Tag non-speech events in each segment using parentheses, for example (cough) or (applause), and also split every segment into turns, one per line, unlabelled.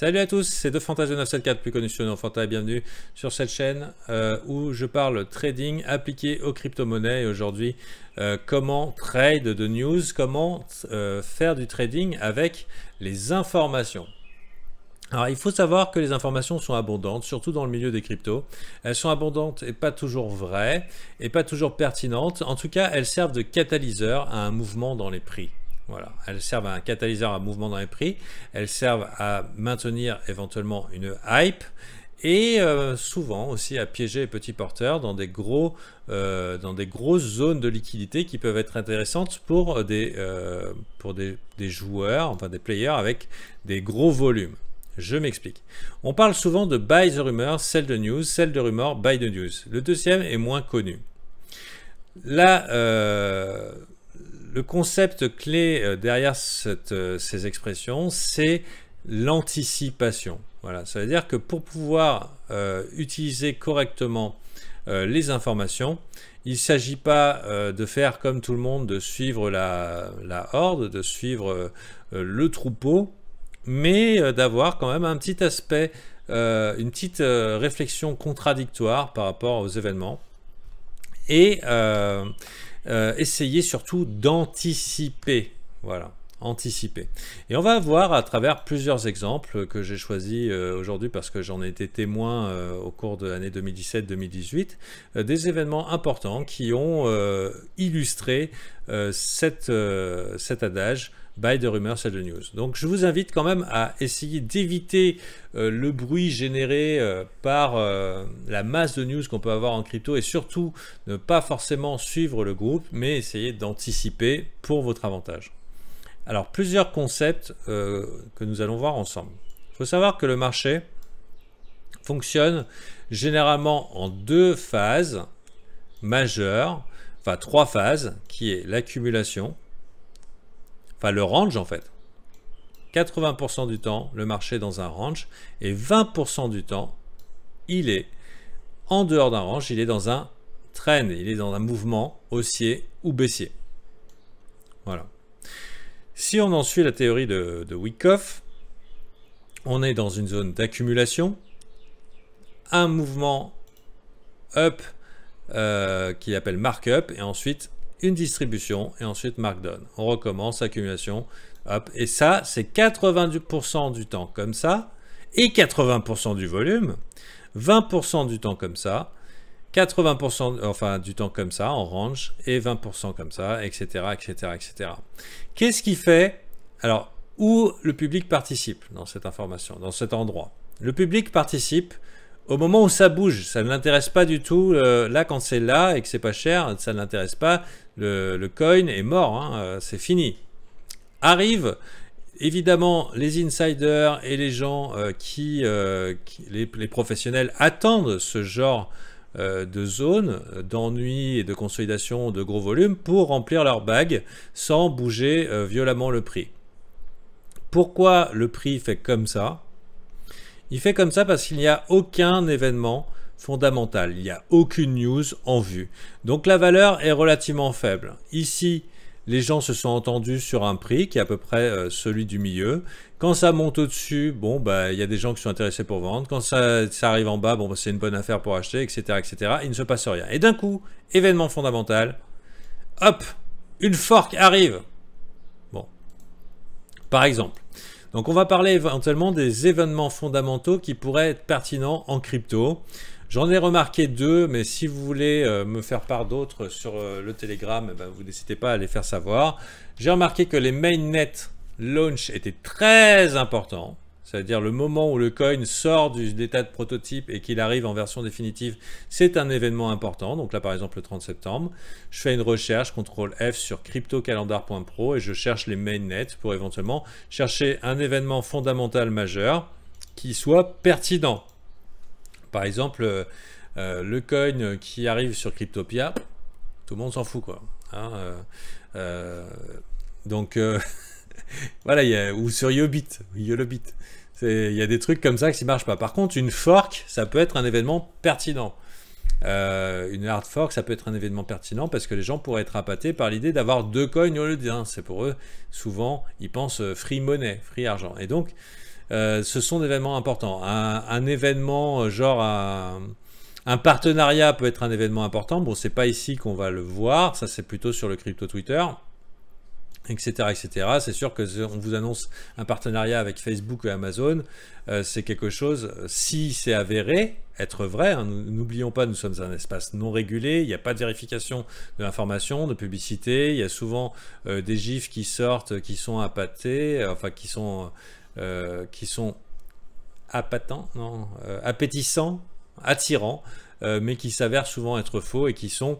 Salut à tous, c'est De fantasy 974, plus connu sur NoFanta et bienvenue sur cette chaîne euh, où je parle trading appliqué aux crypto-monnaies et aujourd'hui euh, comment trade de news, comment euh, faire du trading avec les informations. Alors il faut savoir que les informations sont abondantes, surtout dans le milieu des cryptos. Elles sont abondantes et pas toujours vraies et pas toujours pertinentes. En tout cas, elles servent de catalyseur à un mouvement dans les prix. Voilà. Elles servent à un catalyseur à mouvement dans les prix, elles servent à maintenir éventuellement une hype et euh, souvent aussi à piéger les petits porteurs dans des, gros, euh, dans des grosses zones de liquidité qui peuvent être intéressantes pour euh, des, pour des, des joueurs, enfin des players avec des gros volumes. Je m'explique. On parle souvent de buy the rumor, sell the news, sell the rumor, buy the news. Le deuxième est moins connu. Là, le concept clé euh, derrière euh, ces expressions, c'est l'anticipation. Voilà, ça veut dire que pour pouvoir euh, utiliser correctement les informations, il ne s'agit pas de faire comme tout le monde, de suivre la, la horde, de suivre le troupeau, mais d'avoir quand même un petit aspect, une petite réflexion contradictoire par rapport aux événements. Et euh, essayez surtout d'anticiper. Voilà, anticiper. Et on va voir à travers plusieurs exemples que j'ai choisis euh, aujourd'hui parce que j'en ai été témoin euh, au cours de l'année 2017-2018, des événements importants qui ont illustré cette, cet adage by the rumors and the news. Donc je vous invite quand même à essayer d'éviter euh, le bruit généré euh, par euh, la masse de news qu'on peut avoir en crypto et surtout ne pas forcément suivre le groupe, mais essayer d'anticiper pour votre avantage. Alors plusieurs concepts que nous allons voir ensemble. Il faut savoir que le marché fonctionne généralement en deux phases majeures, enfin trois phases, qui est l'accumulation, enfin le range en fait. 80% du temps, le marché est dans un range et 20% du temps, il est en dehors d'un range, il est dans un traîne, il est dans un mouvement haussier ou baissier. Voilà. Si on en suit la théorie de, de on est dans une zone d'accumulation, un mouvement up euh, qu'il qui appelle markup et ensuite une distribution et ensuite Markdown. On recommence, accumulation, hop. Et ça, c'est 80% du temps comme ça, et 80% du volume, 20% du temps comme ça, 80% enfin du temps comme ça en range et 20% comme ça, etc., etc., etc. Qu'est-ce qui fait alors où le public participe dans cette information, dans cet endroit Le public participe au moment où ça bouge, ça ne l'intéresse pas du tout. Euh, là, quand c'est là et que c'est pas cher, ça ne l'intéresse pas le, coin est mort, hein, euh, c'est fini. Arrive évidemment les insiders et les gens euh, qui, euh, les, professionnels attendent ce genre de zone d'ennui et de consolidation de gros volumes pour remplir leur bague sans bouger violemment le prix. Pourquoi le prix fait comme ça Il fait comme ça parce qu'il n'y a aucun événement Fondamental, Il n'y a aucune news en vue. Donc la valeur est relativement faible. Ici, les gens se sont entendus sur un prix qui est à peu près euh, celui du milieu. Quand ça monte au-dessus, bon, bah, il y a des gens qui sont intéressés pour vendre. Quand ça, arrive en bas, bon, bah, c'est une bonne affaire pour acheter, etc., etc. Il ne se passe rien. Et d'un coup, événement fondamental, hop, une fork arrive. Bon, par exemple. Donc, on va parler éventuellement des événements fondamentaux qui pourraient être pertinents en crypto. J'en ai remarqué deux, mais si vous voulez euh, me faire part d'autres sur euh, le Telegram, eh ben, vous n'hésitez pas à les faire savoir. J'ai remarqué que les mainnet launch étaient très importants. C'est-à-dire le moment où le coin sort du l'état de prototype et qu'il arrive en version définitive, c'est un événement important. Donc là, par exemple, le 30 septembre, je fais une recherche, CTRL F sur cryptocalendar.pro et je cherche les mainnets pour éventuellement chercher un événement fondamental majeur qui soit pertinent. Par exemple, euh, euh, le coin qui arrive sur Cryptopia, tout le monde s'en fout, quoi. Hein, euh, donc, (laughs) voilà, ou sur Yobit, Yolobit. Il y a des trucs comme ça qui ne marchent pas. Par contre, une fork, ça peut être un événement pertinent. une hard fork, ça peut être un événement pertinent parce que les gens pourraient être appâtés par l'idée d'avoir deux coins au lieu d'un. C'est pour eux, souvent, ils pensent free money, free argent. Et donc, euh, ce sont des événements importants. Un, événement, euh, genre un, partenariat peut être un événement important. Bon, c'est pas ici qu'on va le voir, ça c'est plutôt sur le crypto Twitter etc. etc. C'est sûr que on vous annonce un partenariat avec Facebook et Amazon, euh, c'est quelque chose, si c'est avéré, être vrai, hein, n'oublions pas, nous sommes un espace non régulé, il n'y a pas de vérification de l'information, de publicité, il y a souvent des gifs qui sortent, qui sont appâtés, enfin qui sont euh, qui sont euh, appétissants, attirants, euh, mais qui s'avèrent souvent être faux et qui sont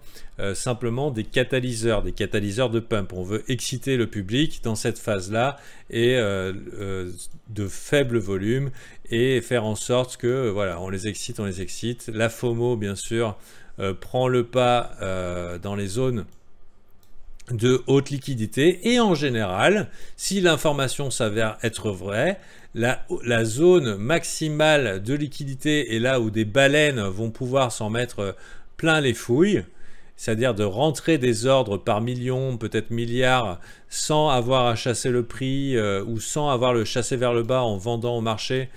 simplement des catalyseurs, des catalyseurs de pump. On veut exciter le public dans cette phase-là et de faible volume et faire en sorte que voilà, on les excite, on les excite. La FOMO bien sûr prend le pas dans les zones de haute liquidité et en général, si l'information s'avère être vraie, la, zone maximale de liquidité est là où des baleines vont pouvoir s'en mettre plein les fouilles, c'est-à-dire de rentrer des ordres par millions, peut-être milliards, sans avoir à chasser le prix euh, ou sans avoir le chasser vers le bas en vendant au marché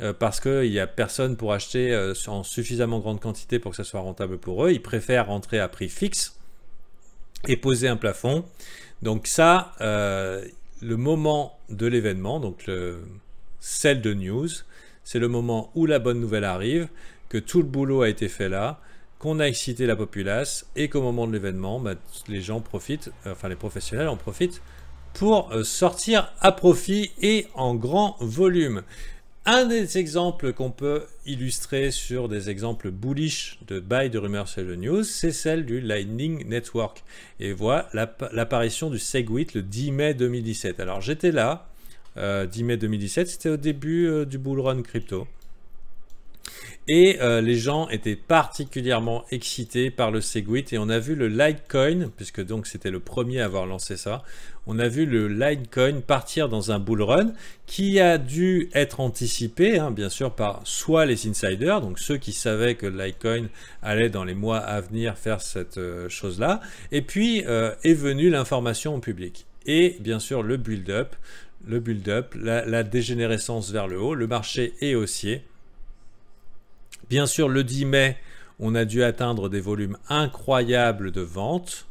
euh, parce qu'il n'y a personne pour acheter euh, en suffisamment grande quantité pour que ce soit rentable pour eux. Ils préfèrent rentrer à prix fixe et poser un plafond. Donc ça, euh, le moment de l'événement, donc le, celle de news, c'est le moment où la bonne nouvelle arrive, que tout le boulot a été fait là, qu'on a excité la populace et qu'au moment de l'événement, bah, les gens profitent, enfin les professionnels en profitent pour euh, sortir à profit et en grand volume. Un des exemples qu'on peut illustrer sur des exemples bullish de buy de rumeurs le news, c'est celle du Lightning Network. Et voit l'apparition du Segwit le 10 mai 2017. Alors j'étais là, 10 euh, mai 2017, c'était au début euh, du bull run crypto. Et euh, les gens étaient particulièrement excités par le Segwit et on a vu le Litecoin, puisque donc c'était le premier à avoir lancé ça, on a vu le Litecoin partir dans un bull run qui a dû être anticipé, hein, bien sûr, par soit les insiders, donc ceux qui savaient que Litecoin allait dans les mois à venir faire cette euh, chose-là, et puis euh, est venue l'information au public. Et bien sûr, le build-up, le build-up, la dégénérescence vers le haut, le marché est haussier, Bien sûr, le 10 mai, on a dû atteindre des volumes incroyables de ventes.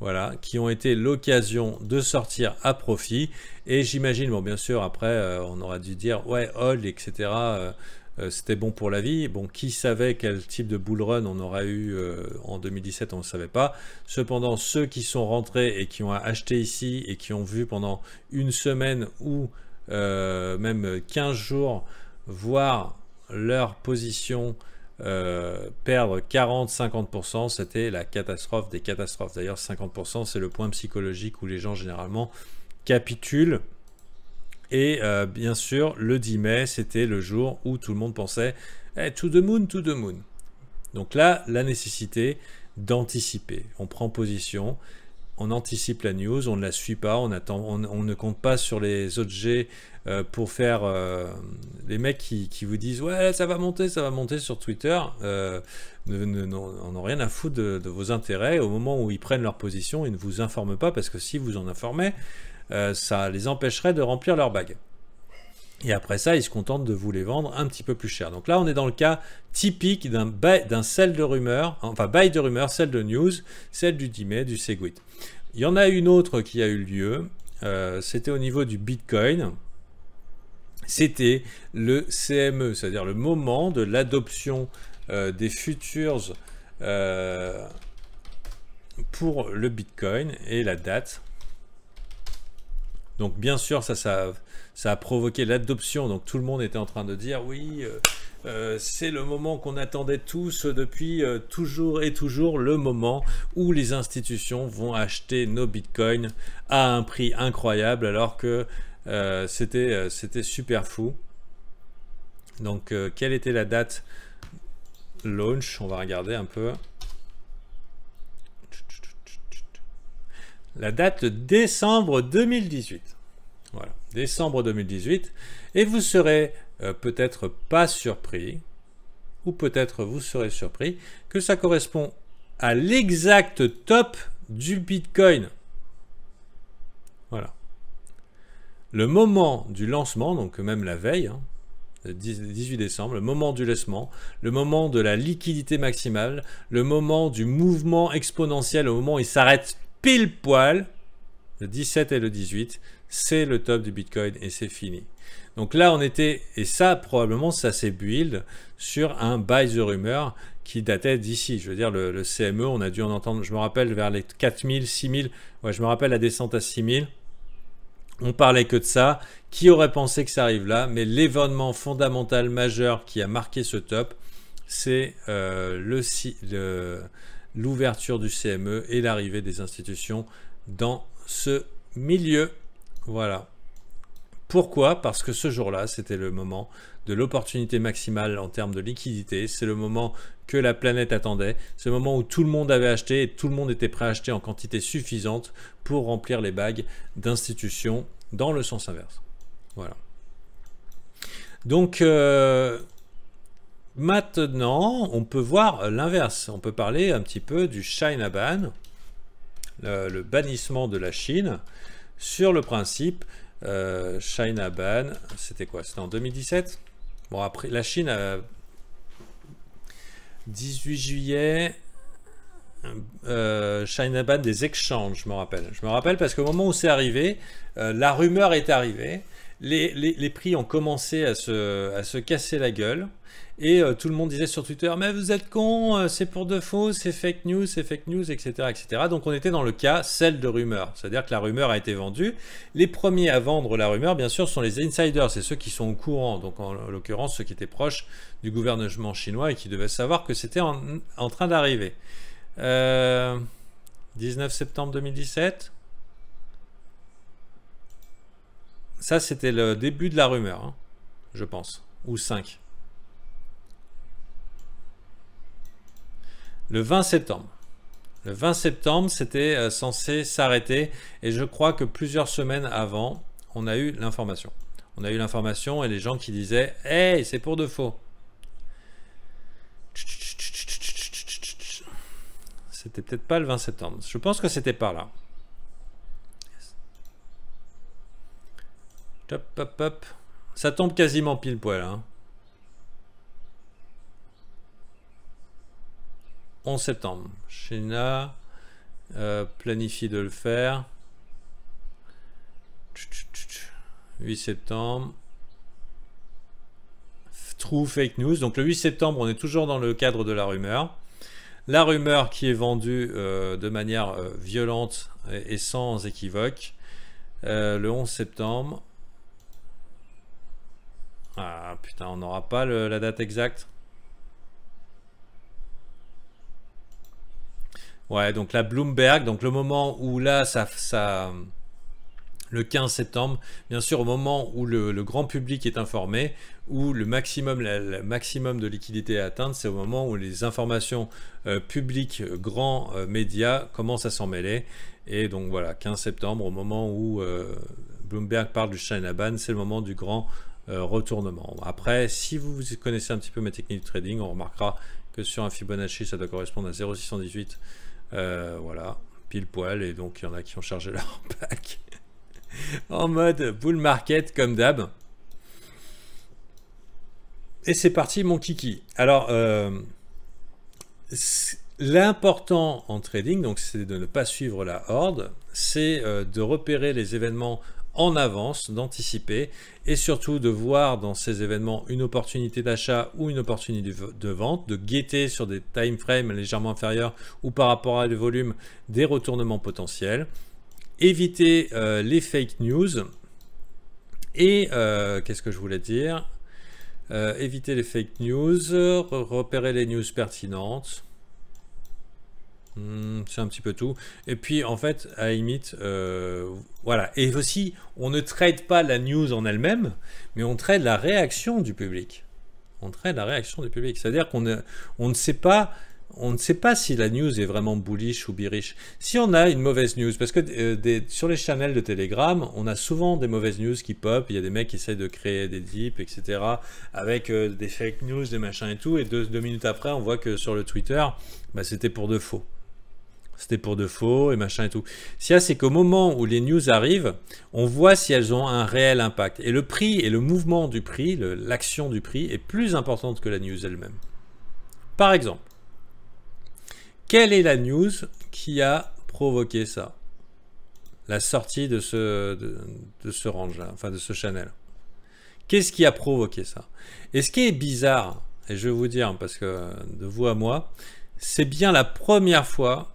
Voilà, qui ont été l'occasion de sortir à profit. Et j'imagine, bon, bien sûr, après, euh, on aura dû dire, ouais, all, etc. Euh, euh, c'était bon pour la vie. Bon, qui savait quel type de bull run on aura eu en 2017, on ne savait pas. Cependant, ceux qui sont rentrés et qui ont acheté ici et qui ont vu pendant une semaine ou même 15 jours, voire leur position euh, perdre 40-50%, c'était la catastrophe des catastrophes. D'ailleurs, 50%, c'est le point psychologique où les gens généralement capitulent. Et euh, bien sûr, le 10 mai, c'était le jour où tout le monde pensait tout eh, to the moon, to the moon. Donc là, la nécessité d'anticiper. On prend position on anticipe la news, on ne la suit pas, on, attend, on, ne compte pas sur les OG euh, pour faire euh, les mecs qui, vous disent ouais ça va monter, ça va monter sur Twitter, on euh, n'a rien à foutre de, de, vos intérêts. Au moment où ils prennent leur position, ils ne vous informent pas parce que si vous en informez, ça les empêcherait de remplir leur bague. Et après ça, ils se contentent de vous les vendre un petit peu plus cher. Donc là, on est dans le cas typique d'un d'un de rumeur, hein, enfin bail de rumeur, celle de news, celle du 10 mai du Segwit. Il y en a une autre qui a eu lieu, euh, c'était au niveau du Bitcoin. C'était le CME, c'est-à-dire le moment de l'adoption euh, des futures euh, pour le Bitcoin et la date. Donc bien sûr, ça, ça, ça a provoqué l'adoption. Donc tout le monde était en train de dire oui, euh, euh, c'est le moment qu'on attendait tous depuis euh, toujours et toujours, le moment où les institutions vont acheter nos bitcoins à un prix incroyable, alors que c'était c'était super fou. Donc quelle était la date launch On va regarder un peu. la date décembre 2018. Voilà, décembre 2018. Et vous serez euh, peut-être pas surpris, ou peut-être vous serez surpris, que ça correspond à l'exact top du Bitcoin. Voilà. Le moment du lancement, donc même la veille, hein, le 18 décembre, le moment du laissement le moment de la liquidité maximale, le moment du mouvement exponentiel, au moment où il s'arrête pile poil, le 17 et le 18, c'est le top du Bitcoin et c'est fini. Donc là, on était, et ça, probablement, ça s'est build sur un buy the rumeur qui datait d'ici. Je veux dire, le, CME, e, on a dû en entendre, je me rappelle, vers les 4000, 6000. Ouais, je me rappelle la descente à 6000. On parlait que de ça. Qui aurait pensé que ça arrive là Mais l'événement fondamental majeur qui a marqué ce top, c'est euh, le, l'ouverture du CME et l'arrivée des institutions dans ce milieu. Voilà. Pourquoi Parce que ce jour-là, c'était le moment de l'opportunité maximale en termes de liquidité. C'est le moment que la planète attendait. C'est le moment où tout le monde avait acheté et tout le monde était prêt à acheter en quantité suffisante pour remplir les bagues d'institutions dans le sens inverse. Voilà. Donc, euh, Maintenant, on peut voir l'inverse. On peut parler un petit peu du China ban, le, bannissement de la Chine, sur le principe China euh, ban. C'était quoi C'était en 2017 Bon, après, la Chine a 18 juillet, China euh, ban des exchanges, je me rappelle. Je me rappelle parce qu'au moment où c'est arrivé, euh, la rumeur est arrivée, les, les, les, prix ont commencé à se, à se casser la gueule, et euh, tout le monde disait sur Twitter, mais vous êtes con, euh, c'est pour de faux, c'est fake news, c'est fake news, etc., Donc on était dans le cas, celle de rumeur. C'est-à-dire que la rumeur a été vendue. Les premiers à vendre la rumeur, bien sûr, sont les insiders, c'est ceux qui sont au courant. Donc en l'occurrence, ceux qui étaient proches du gouvernement chinois et qui devaient savoir que c'était en, train d'arriver. 19 euh, septembre 2017 ça, c'était le début de la rumeur, hein, je pense. Ou 5. le 20 septembre. Le 20 septembre, c'était euh, censé s'arrêter et je crois que plusieurs semaines avant, on a eu l'information. On a eu l'information et les gens qui disaient « Hey, c'est pour de faux !» C'était peut-être pas le 20 septembre. Je pense que c'était par là. Hop, hop, Ça tombe quasiment pile poil. Hein. 11 septembre. Chéna euh, planifie de le faire. 8 septembre. True fake news. Donc le 8 septembre, on est toujours dans le cadre de la rumeur. La rumeur qui est vendue euh, de manière euh, violente et, sans équivoque. le 11 septembre. Ah putain, on n'aura pas la date exacte. Ouais, donc la Bloomberg, donc le moment où là, ça, le 15 septembre, bien sûr, au moment où le, grand public est informé, où le maximum, maximum de liquidité est atteinte, c'est au moment où les informations euh, publiques, euh, grands euh, médias commencent à s'en mêler. Et donc voilà, 15 septembre, au moment où Bloomberg parle du China ban, c'est le moment du grand retournement. Après, si vous connaissez un petit peu mes techniques de trading, on remarquera que sur un Fibonacci, ça doit correspondre à 0,618 euh, voilà, pile poil. Et donc, il y en a qui ont chargé (laughs) leur pack en mode bull market comme d'hab. Et c'est parti mon kiki. Alors euh, l'important en trading, donc c'est de ne pas suivre la horde, c'est euh, de repérer les événements en avance, d'anticiper et surtout de voir dans ces événements une opportunité d'achat ou une opportunité de vente, de guetter sur des time frames légèrement inférieurs ou par rapport à le volume des retournements potentiels, éviter euh, les fake news et euh, qu'est-ce que je voulais dire euh, éviter les fake news, repérer les news pertinentes, Hmm, c'est un petit peu tout. Et puis, en fait, à limite, euh, voilà. Et aussi, on ne traite pas la news en elle-même, mais on traite la réaction du public. On traite la réaction du public. C'est-à-dire qu'on ne, on ne sait pas on ne sait pas si la news est vraiment bullish ou bearish. Si on a une mauvaise news, parce que euh, sur les channels de Telegram, on a souvent des mauvaises news qui pop, il y a des mecs qui essayent de créer des dips, etc., avec euh, des fake news, des machins et tout, et deux, minutes après, on voit que sur le Twitter, bah, c'était pour de faux c'était pour de faux et machin et tout. si c'est qu'au moment où les news arrivent, on voit si elles ont un réel impact. Et le prix et le mouvement du prix, l'action du prix, est plus importante que la news elle-même. Par exemple, quelle est la news qui a provoqué ça La sortie de ce, de, ce range-là, enfin de ce Chanel. Qu'est-ce qui a provoqué ça Et ce qui est bizarre, et je vais vous dire, parce que de vous à moi, c'est bien la première fois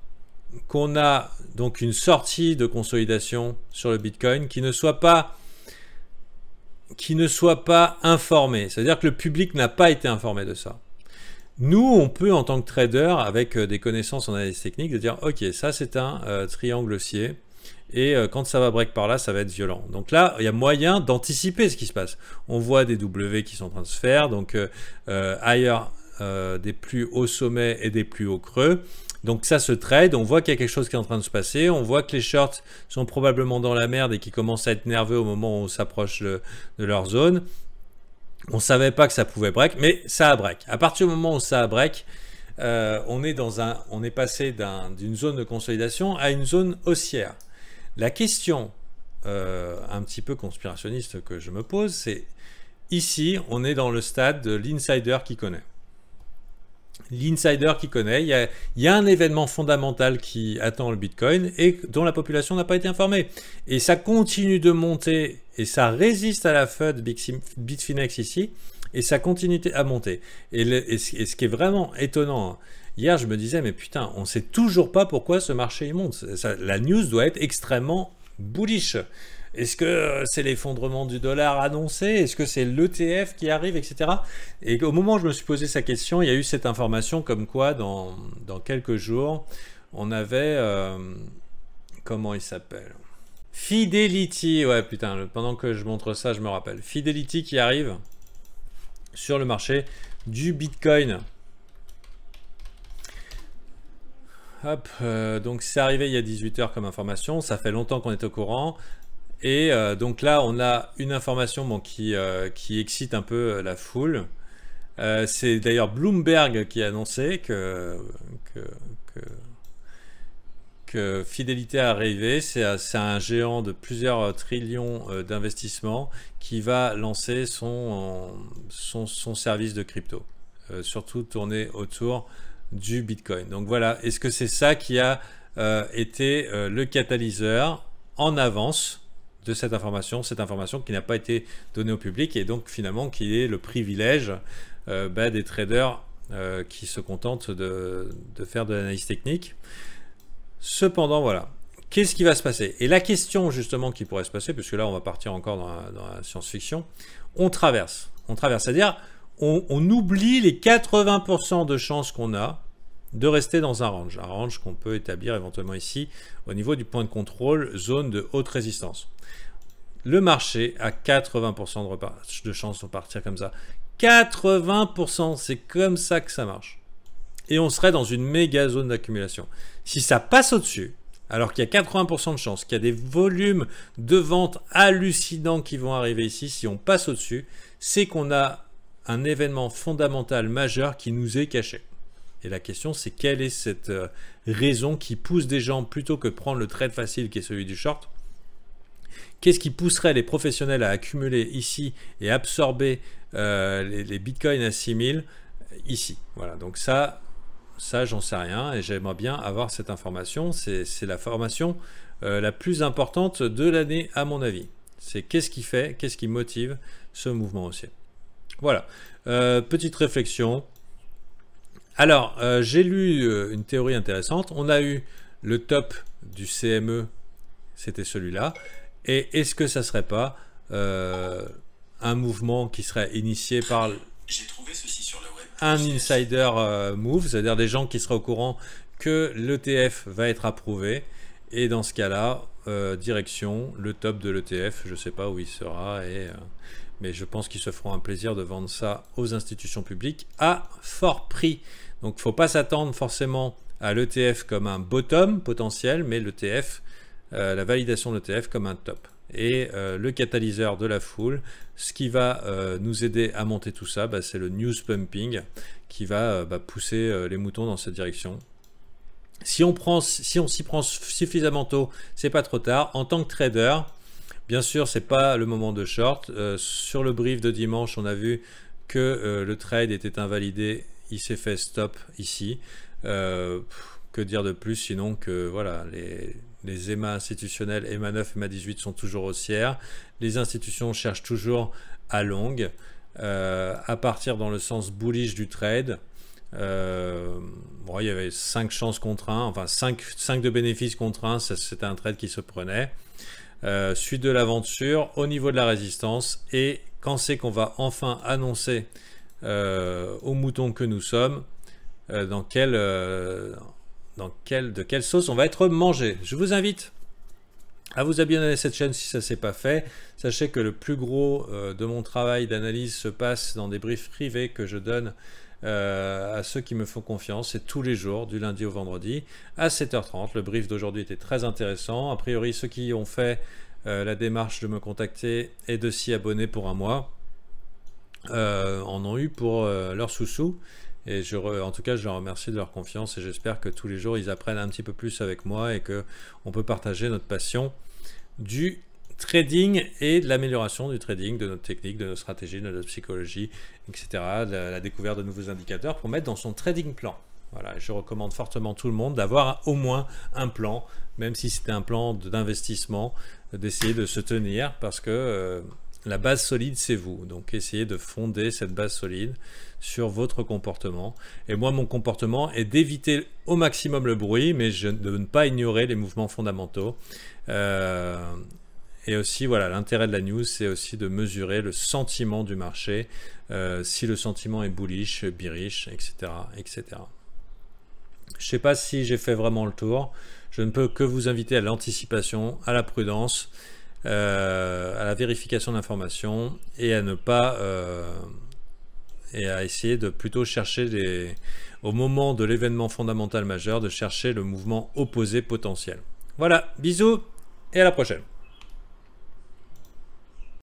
qu'on a donc une sortie de consolidation sur le Bitcoin qui ne soit pas informé. C'est-à-dire que le public n'a pas été informé de ça. Nous, on peut en tant que trader, avec euh, des connaissances en analyse technique, de dire ok, ça c'est un euh, triangle haussier, et euh, quand ça va break par là, ça va être violent. Donc là, il y a moyen d'anticiper ce qui se passe. On voit des W qui sont en train de se faire, donc ailleurs des plus hauts sommets et des plus hauts creux. Donc ça se trade, on voit qu'il y a quelque chose qui est en train de se passer, on voit que les shorts sont probablement dans la merde et qui commencent à être nerveux au moment où on s'approche de, leur zone. On ne savait pas que ça pouvait break, mais ça a break. À partir du moment où ça a break, euh, on, est dans un, on est passé d'une zone de consolidation à une zone haussière. La question euh, un petit peu conspirationniste que je me pose, c'est ici, on est dans le stade de l'insider qui connaît l'insider qui connaît, il y, a, un événement fondamental qui attend le Bitcoin et dont la population n'a pas été informée. Et ça continue de monter et ça résiste à la FUD e Bitfinex ici et ça continue à monter. Et, ce, qui est vraiment étonnant, hein. hier je me disais mais putain, on ne sait toujours pas pourquoi ce marché il monte. la news doit être extrêmement bullish. Est-ce que euh, c'est l'effondrement du dollar annoncé Est-ce que c'est l'ETF qui arrive, etc. Et au moment où je me suis posé sa question, il y a eu cette information comme quoi dans, quelques jours, on avait... Euh, comment il s'appelle Fidelity, ouais putain, pendant que je montre ça, je me rappelle. Fidelity qui arrive sur le marché du Bitcoin. Hop, euh, donc c'est arrivé il y a 18 heures comme information, ça fait longtemps qu'on est au courant. Et euh, donc là, on a une information euh, qui, excite un peu euh, la foule. c'est d'ailleurs Bloomberg qui a annoncé que, que, Fidélité a arrivé. C'est un géant de plusieurs trillions d'investissements qui va lancer son service de crypto, surtout tourné autour du Bitcoin. Donc voilà, est-ce que c'est ça qui a été le catalyseur en avance cette information, cette information qui n'a pas été donnée au public et donc finalement qui est le privilège euh, bah, des traders euh, qui se contentent de, faire de l'analyse technique. Cependant, voilà, qu'est-ce qui va se passer Et la question justement qui pourrait se passer, puisque là on va partir encore dans la, science-fiction, on traverse, on traverse, c'est-à-dire on oublie les 80% de chances qu'on a de rester dans un range, un range qu'on peut établir éventuellement ici au niveau du point de contrôle, zone de haute résistance. Le marché a 80% de, de chance de partir comme ça. 80%, c'est comme ça que ça marche. Et on serait dans une méga zone d'accumulation. Si ça passe au-dessus, alors qu'il y a 80% de chances, qu'il y a des volumes de vente hallucinants qui vont arriver ici, si on passe au-dessus, c'est qu'on a un événement fondamental majeur qui nous est caché. Et la question, c'est quelle est cette euh, raison qui pousse des gens, plutôt que prendre le trade facile qui est celui du short, qu'est-ce qui pousserait les professionnels à accumuler ici et absorber euh, les, bitcoins à 6000 ici Voilà, donc ça, ça j'en sais rien et j'aimerais bien avoir cette information. C'est la formation euh, la plus importante de l'année à mon avis. C'est qu'est-ce qui fait, qu'est-ce qui motive ce mouvement haussier. Voilà, petite réflexion, alors, euh, j'ai lu euh, une théorie intéressante. On a eu le top du CME, c'était celui-là. Et est-ce que ça serait pas euh, un mouvement qui serait initié par un insider move, c'est-à-dire des gens qui seraient au courant que l'ETF va être approuvé et dans ce cas-là, direction, le top de l'ETF, je ne sais pas où il sera, mais je pense qu'ils se feront un plaisir de vendre ça aux institutions publiques à fort prix. Donc il ne faut pas s'attendre forcément à l'ETF comme un bottom potentiel, mais l'ETF, euh, la validation de l'ETF comme un top. Et euh, le catalyseur de la foule, ce qui va euh, nous aider à monter tout ça, bah, c'est le news pumping qui va bah, pousser les moutons dans cette direction. Si on prend, si on s'y prend suffisamment tôt, c'est pas trop tard. En tant que trader, bien sûr, c'est pas le moment de short. sur le brief de dimanche, on a vu que le trade était invalidé il s'est fait stop ici. Euh, que dire de plus sinon que voilà, les, EMA institutionnels, EMA 9, EMA 18 sont toujours haussières. Les institutions cherchent toujours à longue, euh, à partir dans le sens bullish du trade. Euh, il y avait 5 chances contre 1, enfin 5, de bénéfices contre 1, c'était un trade qui se prenait. suite de l'aventure, au niveau de la résistance, et quand c'est qu'on va enfin annoncer euh, aux moutons que nous sommes, euh, dans euh, dans quelle, de quelle sauce on va être mangé. Je vous invite à vous abonner à cette chaîne si ça ne s'est pas fait. Sachez que le plus gros de mon travail d'analyse se passe dans des briefs privés que je donne à ceux qui me font confiance. C'est tous les jours, du lundi au vendredi, à 7h30. Le brief d'aujourd'hui était très intéressant. A priori, ceux qui ont fait la démarche de me contacter et de s'y abonner pour un mois euh, en ont eu pour euh, leurs leur sous-sous. Et je en tout cas, je leur remercie de leur confiance et j'espère que tous les jours, ils apprennent un petit peu plus avec moi et que on peut partager notre passion du trading et de l'amélioration du trading, de notre technique, de nos stratégies, de notre psychologie, etc. la, découverte de nouveaux indicateurs pour mettre dans son trading plan. Voilà, je recommande fortement tout le monde d'avoir au moins un plan, même si c'était un plan d'investissement, d'essayer de se tenir parce que... Euh, la base solide, c'est vous. Donc essayez de fonder cette base solide sur votre comportement. Et moi, mon comportement est d'éviter au maximum le bruit, mais je, de ne pas ignorer les mouvements fondamentaux. Euh, et aussi, voilà, l'intérêt de la news, c'est aussi de mesurer le sentiment du marché, euh, si le sentiment est bullish, bearish, etc., etc. Je ne sais pas si j'ai fait vraiment le tour. Je ne peux que vous inviter à l'anticipation, à la prudence. Euh, à la vérification d'informations et à ne pas euh, et à essayer de plutôt chercher des, au moment de l'événement fondamental majeur de chercher le mouvement opposé potentiel. Voilà, bisous et à la prochaine.